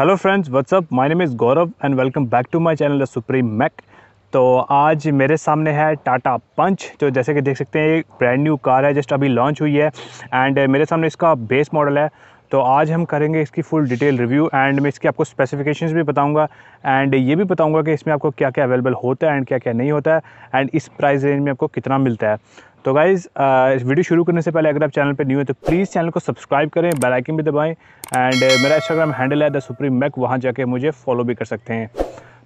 hello friends what's up my name is Gaurav and welcome back to my channel the Supreme Mac तो आज मेरे सामने है टाटा पंच जो जैसे कि देख सकते हैं ब्रांड न्यू कार है जस्ट अभी लॉन्च हुई है एंड मेरे सामने इसका बेस मॉडल है तो आज हम करेंगे इसकी फुल डिटेल रिव्यू एंड मैं इसकी आपको स्पेसिफिकेशंस भी बताऊंगा एंड ये भी बताऊंगा कि इसमें आपको क्या क्या अवेलेबल होता है एंड क्या क्या नहीं होता है एंड इस प्राइस रेंज में आपको कितना मिलता है तो गाइज़ इस वीडियो शुरू करने से पहले अगर आप चैनल पर न्यू हैं तो प्लीज़ चैनल को सब्सक्राइब करें बेल आइकन भी दबाएं एंड मेरा इंस्टाग्राम हैंडल है द सुप्रीम मैक वहाँ जाके मुझे फॉलो भी कर सकते हैं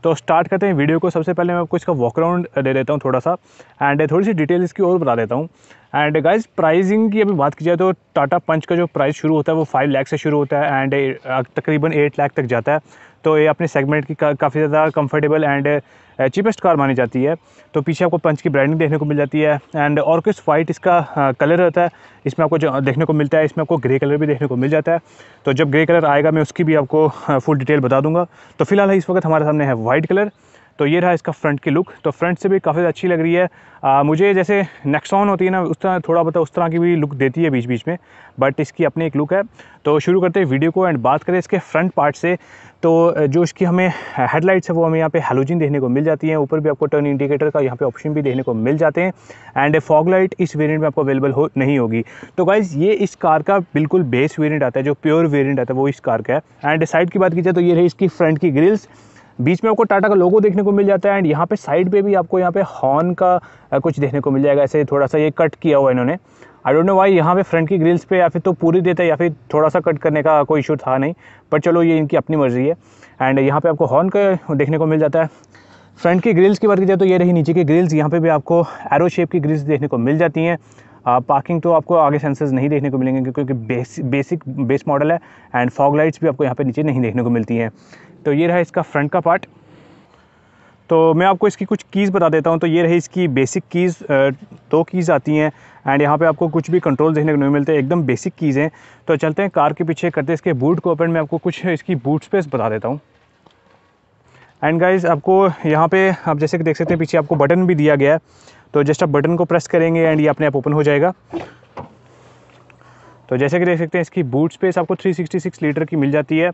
तो स्टार्ट करते हैं वीडियो को सबसे पहले मैं आपको इसका वॉकराउंड दे देता हूँ थोड़ा सा एंड थोड़ी सी डिटेल इसकी और बता देता हूँ एंड गाइज प्राइजिंग की अभी बात की जाए तो टाटा पंच का जो प्राइस शुरू होता है वो फाइव लाख से शुरू होता है एंड तकरीबन एट लाख तक जाता है तो ये अपने सेगमेंट की का, काफ़ी ज़्यादा कंफर्टेबल एंड चीपेस्ट कार मानी जाती है तो पीछे आपको पंच की ब्रांडिंग देखने को मिल जाती है एंड और कुछ वाइट इसका कलर uh, रहता है इसमें आपको जो uh, देखने को मिलता है इसमें आपको ग्रे कलर भी देखने को मिल जाता है तो जब ग्रे कलर आएगा मैं उसकी भी आपको फुल uh, डिटेल बता दूंगा तो फिलहाल इस वक्त हमारे सामने है वाइट कलर तो ये रहा इसका फ्रंट की लुक तो फ्रंट से भी काफ़ी अच्छी लग रही है आ, मुझे जैसे नेक्सॉन होती है ना उस तरह थोड़ा बहुत उस तरह की भी लुक देती है बीच बीच में बट इसकी अपनी एक लुक है तो शुरू करते हैं वीडियो को एंड बात करें इसके फ्रंट पार्ट से तो जो इसकी हमें हेडलाइट्स है वो हमें यहाँ पे हेलोजिन देखने को मिल जाती है ऊपर भी आपको टर्न इंडिकेटर का यहाँ पे ऑप्शन भी देखने को मिल जाते हैं एंड फॉग लाइट इस वेरिएंट में आपको अवेलेबल हो नहीं होगी तो गाइज़ ये इस कार का बिल्कुल बेस वेरिएंट आता है जो प्योर वेरिएंट आता है वो इस कार का है एंड साइड की बात की जाए तो ये रही इसकी फ्रंट की ग्रिल्स बीच में आपको टाटा का लोगो देखने को मिल जाता है एंड यहाँ पे साइड पे भी आपको यहाँ पे हॉर्न का कुछ देखने को मिल जाएगा ऐसे थोड़ा सा ये कट किया हुआ इन्होंने आई डोंट नो वाई यहाँ पे फ्रंट की ग्रिल्स पे या फिर तो पूरी देता है या फिर थोड़ा सा कट करने का कोई इशू था नहीं बट चलो ये इनकी अपनी मर्ज़ी है एंड यहाँ पर आपको हॉर्न का देखने को मिल जाता है फ्रंट की ग्रिल्स की बात की जाए तो ये रही नीचे की ग्रिल्स यहाँ पर भी आपको एरो शेप की ग्रिल्स देखने को मिल जाती हैं पार्किंग तो आपको आगे सेंसर्स नहीं देखने को मिलेंगे क्योंकि बेसिक बेसिक बेस मॉडल है एंड फॉग लाइट्स भी आपको यहाँ पे नीचे नहीं देखने को मिलती हैं तो ये रहा इसका फ्रंट का पार्ट तो मैं आपको इसकी कुछ कीज़ बता देता हूँ तो ये रही इसकी बेसिक कीज़ दो कीज़ आती हैं एंड यहाँ पे आपको कुछ भी कंट्रोल देखने को नहीं मिलते एकदम बेसिक कीज़ हैं तो चलते हैं कार के पीछे करते हैं इसके बूट को ओपन मैं आपको कुछ इसकी बूट स्पेस बता देता हूँ एंड गाइज आपको यहाँ पे आप जैसे कि देख सकते हैं पीछे आपको बटन भी दिया गया है तो जस्ट आप बटन को प्रेस करेंगे एंड ये अपने आप ओपन हो जाएगा तो जैसे कि देख सकते हैं इसकी बूट स्पेस आपको थ्री लीटर की मिल जाती है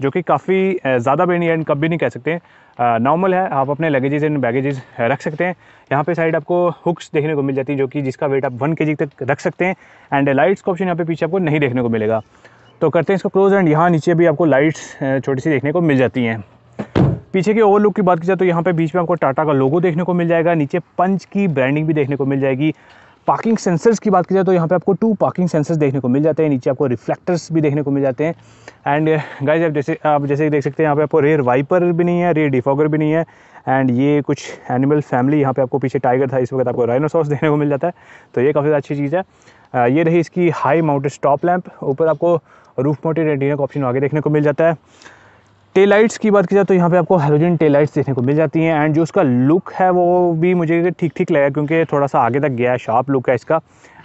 जो कि काफ़ी ज़्यादा भी नहीं है कब भी नहीं कह सकते नॉर्मल है आप अपने लगेजेज एंड बैगेजेस रख सकते हैं यहाँ पे साइड आपको हुक्स देखने को मिल जाती है जो कि जिसका वेट आप वन के तक रख सकते हैं एंड लाइट्स का ऑप्शन यहाँ पे पीछे आपको नहीं देखने को मिलेगा तो करते हैं इसको क्लोज एंड यहाँ नीचे भी आपको लाइट्स छोटी सी देखने को मिल जाती हैं पीछे के ओवर लुक की बात की जाए तो यहाँ पे बीच में आपको टाटा का लोगो देखने को मिल जाएगा नीचे पंच की ब्रांडिंग भी देखने को मिल जाएगी पार्किंग सेंसर्स की बात की जाए तो यहाँ पे आपको टू पार्किंग सेंसर्स देखने को मिल जाते हैं नीचे आपको रिफ्लेक्टर्स भी देखने को मिल जाते हैं एंड गाइज आप जैसे आप जैसे देख सकते हैं यहाँ पे आपको रेयर वाइपर भी नहीं है रेयर डिफॉगर भी नहीं है एंड ये कुछ एनिमल फैमिली यहाँ पे आपको पीछे टाइगर था इस वक्त आपको राइनोसॉस देखने को मिल जाता है तो ये काफ़ी अच्छी चीज़ है ये रही इसकी हाई माउंटेड स्टॉप लैम्प ऊपर आपको रूफ माउंटेड एंटीना का ऑप्शन आगे देखने को मिल जाता है टेलाइट्स की बात की जाए तो यहाँ पे आपको हेलोजन टेलाइट्स देखने को मिल जाती हैं एंड जो उसका लुक है वो भी मुझे ठीक ठीक लगा क्योंकि थोड़ा सा आगे तक गया है शार्प लुक है इसका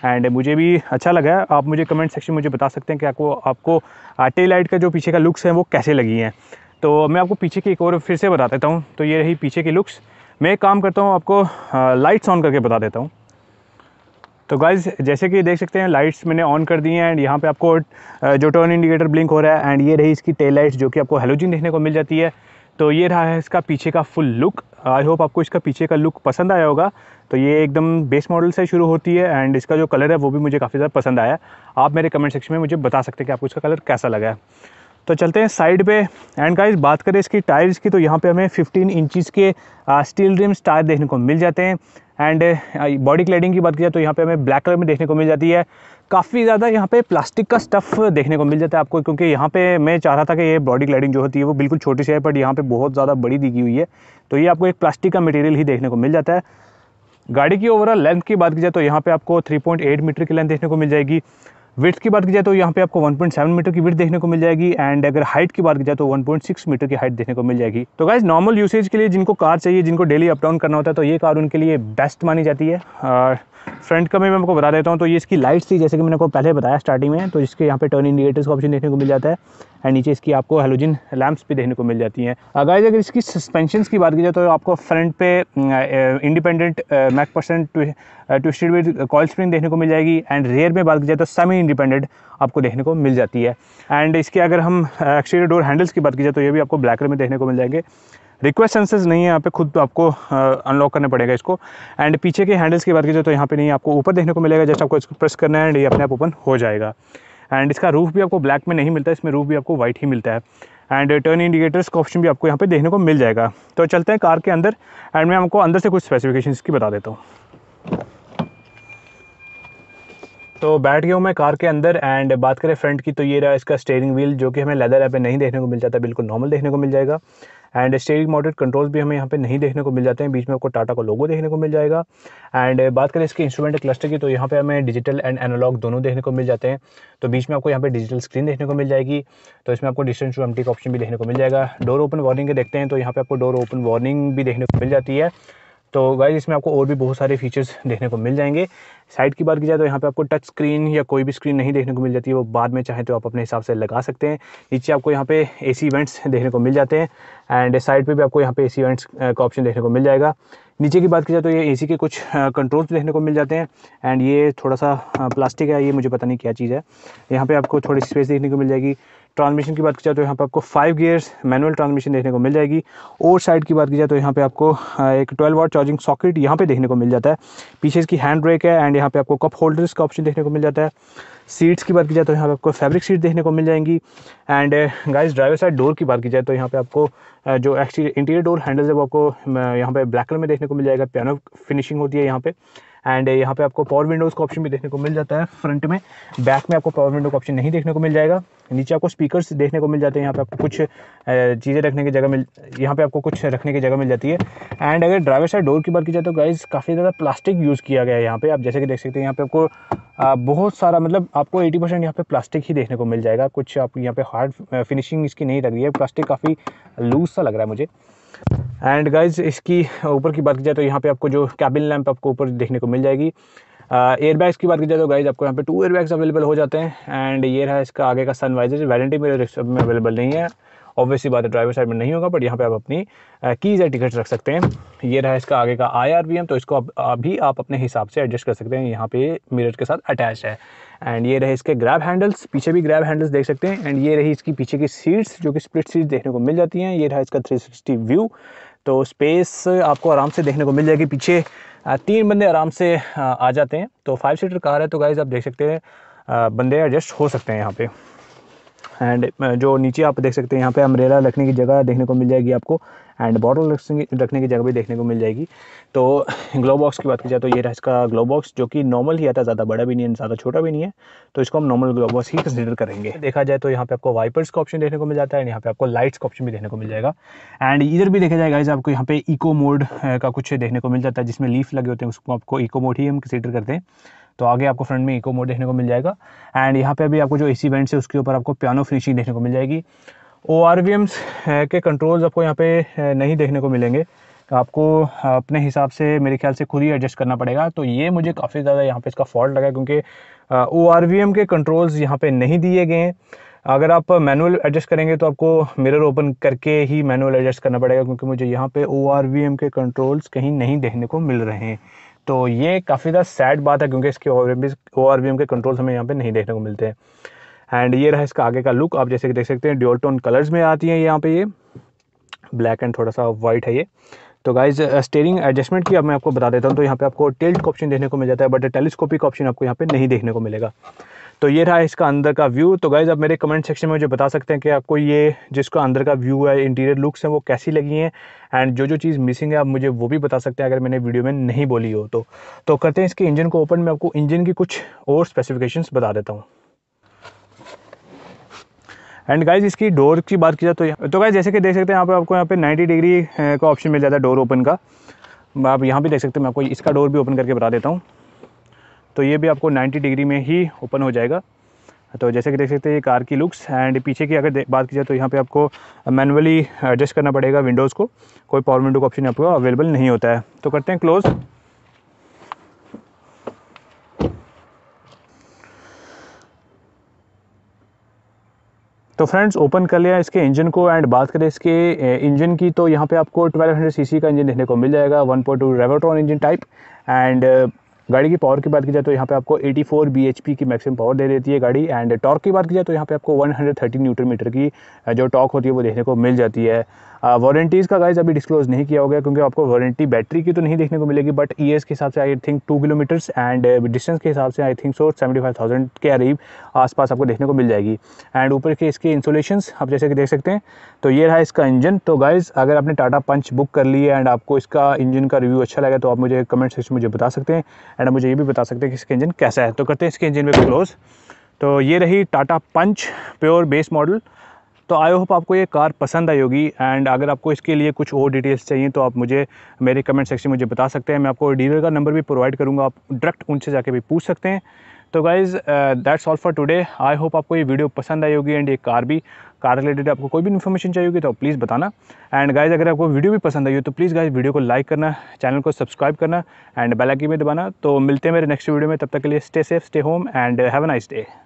एंड मुझे भी अच्छा लगा है आप मुझे कमेंट सेक्शन में मुझे बता सकते हैं कि आपको आपको टेलाइट का जो पीछे का लुक्स हैं वो कैसे लगी हैं तो मैं आपको पीछे की एक और फिर से बता देता हूँ तो ये रही पीछे की लुक्स मैं एक काम करता हूँ आपको लाइट्स ऑन करके बता देता हूँ तो गाइज़ जैसे कि देख सकते हैं लाइट्स मैंने ऑन कर दी हैं एंड यहाँ पे आपको जो टर्न इंडिकेटर ब्लिंक हो रहा है एंड ये रही इसकी टेल लाइट्स जो कि आपको हेलोजिन देखने को मिल जाती है तो ये रहा है इसका पीछे का फुल लुक आई होप आपको इसका पीछे का लुक पसंद आया होगा तो ये एकदम बेस मॉडल से शुरू होती है एंड इसका जो कलर है वो भी मुझे काफ़ी ज़्यादा पसंद आया आप मेरे कमेंट सेक्शन में मुझे बता सकते हैं कि आपको इसका कलर कैसा लगा है तो चलते हैं साइड पे एंड गाइस बात करें इसकी टायर्स की तो यहाँ पे हमें 15 इंचज़ के स्टील रिम्स टायर देखने को मिल जाते हैं एंड बॉडी क्लेडिंग की बात की जाए तो यहाँ पे हमें ब्लैक कलर में देखने को मिल जाती है काफ़ी ज़्यादा यहाँ पे प्लास्टिक का स्टफ़ देखने को मिल जाता है आपको क्योंकि यहाँ पे मैं चाह रहा था कि ये बॉडी क्लेडिंग जो होती है वो बिल्कुल छोटी सी है बट यहाँ पे बहुत ज़्यादा बड़ी दिखी हुई है तो ये आपको एक प्लास्टिक का मटेरियल ही देखने को मिल जाता है गाड़ी की ओवरऑल लेंथ की बात की जाए तो यहाँ पर आपको थ्री मीटर की लेंथ देखने को मिल जाएगी विथ की बात की जाए तो यहाँ पे आपको 1.7 मीटर की विथ देखने को मिल जाएगी एंड अगर हाइट की बात की जाए तो 1.6 मीटर की हाइट देखने को मिल जाएगी तो गाइज नॉर्मल यूसेज के लिए जिनको कार चाहिए जिनको डेली अप डाउन करना होता है तो ये कार उनके लिए बेस्ट मानी जाती है और फ्रंट का मैं आपको बता देता हूँ तो ये इसकी लाइट्स थी जैसे कि मैंने आपको पहले बताया स्टार्टिंग में तो इसके यहाँ पे टर्न इंडिकेटर्स का ऑप्शन देखने को मिल जाता है एंड नीचे इसकी आपको हेलोजिन लैम्प्स भी देखने को मिल जाती हैं अगर uh, अगर इसकी सस्पेंशन की बात की जाए तो आपको फ्रंट पे independent McPherson twisted with coil spring देखने को मिल जाएगी एंड रेयर में बात की जाए तो सेमी इंडिपेंडेंट आपको देखने को मिल जाती है एंड इसके अगर हम एक्सटीरियर डोर हैंडल्स की बात की जाए तो ये भी आपको ब्लैक में देखने को मिल जाएंगे रिक्वेस्ट सेंसर्स नहीं है यहाँ पे खुद तो आपको अनलॉक uh, करना पड़ेगा इसको एंड पीछे के हैंडल्स की बात की जाए तो यहाँ पे नहीं आपको ऊपर देखने को मिलेगा जस्ट आपको इसको प्रेस करना है एंड ये अपने आप ओपन हो जाएगा एंड इसका रूफ भी आपको ब्लैक में नहीं मिलता इसमें रूफ भी आपको वाइट ही मिलता है एंड टर्न इंडिकेटर्स का ऑप्शन भी आपको यहाँ पे देखने को मिल जाएगा तो चलते हैं कार के अंदर एंड मैं आपको अंदर से कुछ स्पेसिफिकेशन की बता देता हूँ तो बैठ गया हूँ मैं कार के अंदर एंड बात करें फ्रंट की तो ये रहा इसका स्टेयरिंग व्हील जो कि हमें लेदर ऐप नहीं देखने को मिल जाता बिल्कुल नॉर्मल देखने को मिल जाएगा एंड स्टेयरिंग माउंटेड कंट्रोल्स भी हमें यहाँ पे नहीं देखने को मिल जाते हैं बीच में आपको टाटा का लोगो देखने को मिल जाएगा एंड बात करें इसके इंस्ट्रूमेंट क्लस्टर की तो यहाँ पे हमें डिजिटल एंड एनालॉग दोनों देखने को मिल जाते हैं तो बीच में आपको यहाँ पे डिजिटल स्क्रीन देखने को मिल जाएगी तो इसमें आपको डिस्टेंस टू एम का ऑप्शन भी देखने को मिल जाएगा डोर ओपन वार्निंग के देखते हैं तो यहाँ पर आपको डोर ओपन वार्निंग भी देखने को मिल जाती है तो गाइज इसमें आपको और भी बहुत सारे फीचर्स देखने को मिल जाएंगे साइड की बात की जाए तो यहाँ पे आपको टच स्क्रीन या कोई भी स्क्रीन नहीं देखने को मिल जाती है वो बाद में चाहे तो आप अपने हिसाब से लगा सकते हैं नीचे आपको यहाँ पे एसी इवेंट्स देखने को मिल जाते हैं एंड साइड पे भी आपको यहाँ पे एसी इवेंट्स का ऑप्शन देखने को मिल जाएगा नीचे की बात की जाए तो ये सी के कुछ कंट्रोल्स देखने को मिल जाते हैं एंड ये थोड़ा सा प्लास्टिक है ये मुझे पता नहीं क्या चीज़ है यहाँ पर आपको थोड़ी स्पेस देखने को मिल जाएगी ट्रांसमिशन की बात की जाए तो यहाँ पे आपको फाइव गियर्स मैनुअल ट्रांसमिशन देखने को मिल जाएगी और साइड की बात की जाए तो यहाँ पे आपको एक 12 वाट चार्जिंग सॉकेट यहाँ पे देखने को मिल जाता है पीछे इसकी हैंड ब्रेक है एंड यहाँ पे आपको कप होल्डर्स का ऑप्शन देखने को मिल जाता है सीट्स की बात की जाए तो यहाँ पे आपको फैब्रिक सीट देखने को मिल जाएंगी and guys driver side door की बात की जाए तो यहाँ पे आपको जो एक्सटीरियर इंटीरियर डोर हैंडल्स है वो आपको यहाँ पे ब्लैक कलर में देखने को मिल जाएगा पियानो फिनिशिंग होती है यहाँ पे एंड यहाँ पे आपको पावर विंडोज़ का ऑप्शन भी देखने को मिल जाता है फ्रंट में बैक में आपको पावर विंडो का ऑप्शन नहीं देखने को मिल जाएगा नीचे आपको स्पीकर्स देखने को मिल जाते हैं यहाँ पे आपको कुछ चीज़ें रखने की जगह मिल यहाँ पे आपको कुछ रखने की जगह मिल जाती है एंड अगर ड्राइवर साइड डोर की बात की जाए तो गाइज काफ़ी ज़्यादा प्लास्टिक यूज़ किया गया है यहाँ पे आप जैसे कि देख सकते हैं यहाँ पे आपको बहुत सारा मतलब आपको 80 परसेंट यहाँ पर प्लास्टिक ही देखने को मिल जाएगा कुछ आप यहाँ पर हार्ड फिनिशिंग इसकी नहीं लग रही है प्लास्टिक काफ़ी लूज सा लग रहा है मुझे एंड गाइज इसकी ऊपर की बात की जाए तो यहाँ पर आपको जो कैबिन लैम्प आपको ऊपर देखने को मिल जाएगी एयरबैग्स uh, की बात की जाए तो गाइज आपको यहाँ पे टू एयरबैग्स अवेलेबल हो जाते हैं एंड ये रहा इसका आगे का सनवाइजर वारंटी मेरे रिक्शा में अवेलेबल नहीं है ऑब्वियसली बात है ड्राइवर साइड में नहीं होगा बट यहाँ पे आप अपनी कीज या टिकट रख सकते हैं ये रहा इसका आगे का आई तो इसको आप अभी आप अपने हिसाब से एडजस्ट कर सकते हैं यहाँ पे मिरर के साथ अटैच है एंड ये रहे इसके ग्रैब हैंडल्स पीछे भी ग्रैब हैंडल्स देख सकते हैं एंड ये रही इसकी पीछे की सीट्स जो कि स्प्लिट सीट्स देखने को मिल जाती हैं ये रहा इसका सिक्सटी व्यू तो स्पेस आपको आराम से देखने को मिल जाएगी पीछे तीन बंदे आराम से आ जाते हैं तो फाइव सीटर कार है तो गाइज़ आप देख सकते हैं बंदे एडजस्ट हो सकते हैं यहाँ पे एंड uh, जो नीचे आप देख सकते हैं यहाँ पे अम्ब्रेला रखने की जगह देखने को मिल जाएगी आपको एंड बॉटल रखने की जगह भी देखने को मिल जाएगी तो ग्लो बॉक्स की बात की जाए तो ये रहा इसका ग्लो बॉक्स जो कि नॉर्मल ही आता है ज़्यादा बड़ा भी नहीं है ज़्यादा छोटा भी नहीं है तो इसको हम नॉर्मल ग्लो बॉक्स ही कंसिडर करेंगे देखा जाए तो यहाँ पे आपको वाइपर्स का ऑप्शन देखने को मिल जाता है एंड यहाँ पे आपको लाइट्स का ऑप्शन भी देखने को मिल जाएगा एंड इधर भी देखा जाएगा आपको यहाँ पे इको मोड uh, का कुछ देखने को मिल जाता है जिसमें लीफ लगे होते हैं उसको आपको इको मोड ही हम कंसिडर करते हैं तो आगे आपको फ्रंट में इको मोड देखने को मिल जाएगा एंड यहाँ पे अभी आपको जो ए सी वेंट्स है उसके ऊपर आपको पियानो फिनिशिंग देखने को मिल जाएगी ओ आर वी एम्स के कंट्रोल्स आपको यहाँ पे eh, नहीं देखने को मिलेंगे आपको eh, अपने हिसाब से मेरे ख्याल से खुद ही एडजस्ट करना पड़ेगा तो ये मुझे काफ़ी ज़्यादा यहाँ पे इसका फॉल्ट लगा क्योंकि ओ आर वी एम के कंट्रोल्स यहाँ पे नहीं दिए गए हैं अगर आप मैनुअल एडजस्ट करेंगे तो आपको मिरर ओपन करके ही मैनुअल एडजस्ट करना पड़ेगा क्योंकि मुझे यहाँ पे ओ आर वी एम के कंट्रोल्स कहीं नहीं देखने को मिल रहे हैं तो ये काफ़ी ज़्यादा सैड बात है क्योंकि इसके ओ आर के कंट्रोल्स हमें यहाँ पे नहीं देखने को मिलते हैं एंड ये रहा इसका आगे का लुक आप जैसे कि देख सकते हैं ड्यूल टोन कलर्स में आती हैं यहाँ पे ये ब्लैक एंड थोड़ा सा वाइट है ये तो गाइज स्टेयरिंग एडजस्टमेंट की अब मैं आपको बता देता हूँ तो यहाँ पे आपको टिल्ट ऑप्शन देखने को मिल जाता है बट टेलीस्कोपिक ऑप्शन आपको यहाँ पे नहीं देखने को मिलेगा तो ये रहा इसका अंदर का व्यू तो गाइज़ आप मेरे कमेंट सेक्शन में मुझे बता सकते हैं कि आपको ये जिसका अंदर का व्यू है इंटीरियर लुक्स हैं वो कैसी लगी हैं एंड जो जो चीज़ मिसिंग है आप मुझे वो भी बता सकते हैं अगर मैंने वीडियो में नहीं बोली हो तो, तो करते हैं इसके इंजन को ओपन मैं आपको इंजन की कुछ और स्पेसिफिकेशन बता देता हूँ एंड गाइज इसकी डोर की बात की जाए तो तो गाइज जैसे कि देख सकते हैं यहाँ पे आपको यहाँ पे 90 डिग्री का ऑप्शन मिल जाता है डोर ओपन का आप यहाँ भी देख सकते हैं मैं आपको इसका डोर भी ओपन करके बता देता हूँ तो ये भी आपको 90 डिग्री में ही ओपन हो जाएगा तो जैसे कि देख सकते हैं ये कार की लुक्स एंड पीछे की अगर बात की जाए तो यहाँ पे आपको मैनुअली एडजस्ट करना पड़ेगा विंडोज़ को कोई पावर विंडो का ऑप्शन आपको अवेलेबल नहीं होता है तो करते हैं क्लोज़ तो फ्रेंड्स ओपन कर लिया इसके इंजन को एंड बात करें इसके इंजन की तो यहाँ पे आपको 1200 सीसी का इंजन देखने को मिल जाएगा 1.2 पॉइंट इंजन टाइप एंड गाड़ी की पावर की बात की जाए तो यहाँ पे आपको 84 फोर की मैक्सिमम पावर दे देती है गाड़ी एंड टॉर्क की बात की जाए तो यहाँ पे आपको 130 न्यूटन मीटर की जो टॉर्क होती है वो देखने को मिल जाती है वारंटीज़ का गाइज अभी डिस्क्लोज नहीं किया होगा क्योंकि आपको वारंटी बैटरी की तो नहीं देखने को मिलेगी बट ई के हिसाब से I think two kilometres and distance के हिसाब से I think so seventy five thousand के करीब आसपास आपको देखने को मिल जाएगी एंड ऊपर के इसके इंसोलेशन आप जैसे कि देख सकते हैं तो ये रहा इसका इंजन तो गाइज़ अगर आपने टाटा पंच बुक कर ली है एंड आपको इसका इंजन का रिव्यू अच्छा लगा तो आप मुझे कमेंट सेक्शन में मुझे बता सकते हैं एंड मुझे ये भी बता सकते हैं कि इसका इंजन कैसा है तो करते हैं इसके इंजन में क्लोज़ तो ये रही Tata Punch pure base model तो आई होप आपको ये कार पसंद आई होगी एंड अगर आपको इसके लिए कुछ और डिटेल्स चाहिए तो आप मुझे मेरे कमेंट सेक्शन में मुझे बता सकते हैं मैं आपको डीलर का नंबर भी प्रोवाइड करूँगा आप डायरेक्ट उनसे जाके भी पूछ सकते हैं तो guys that's all for today I hope आपको ये वीडियो पसंद आई होगी एंड ये कार भी कार रिलेटेड आपको कोई भी इन्फॉर्मेशन चाहिए होगी तो प्लीज़ बताना एंड गाइज़ अगर आपको वीडियो भी पसंद आई हो तो प्लीज़ गाइज़ वीडियो को लाइक करना चैनल को सब्सक्राइब करना एंड बेल आइकन भी दबाना तो मिलते हैं मेरे नेक्स्ट वीडियो में तब तक के लिए stay safe stay home and have a nice day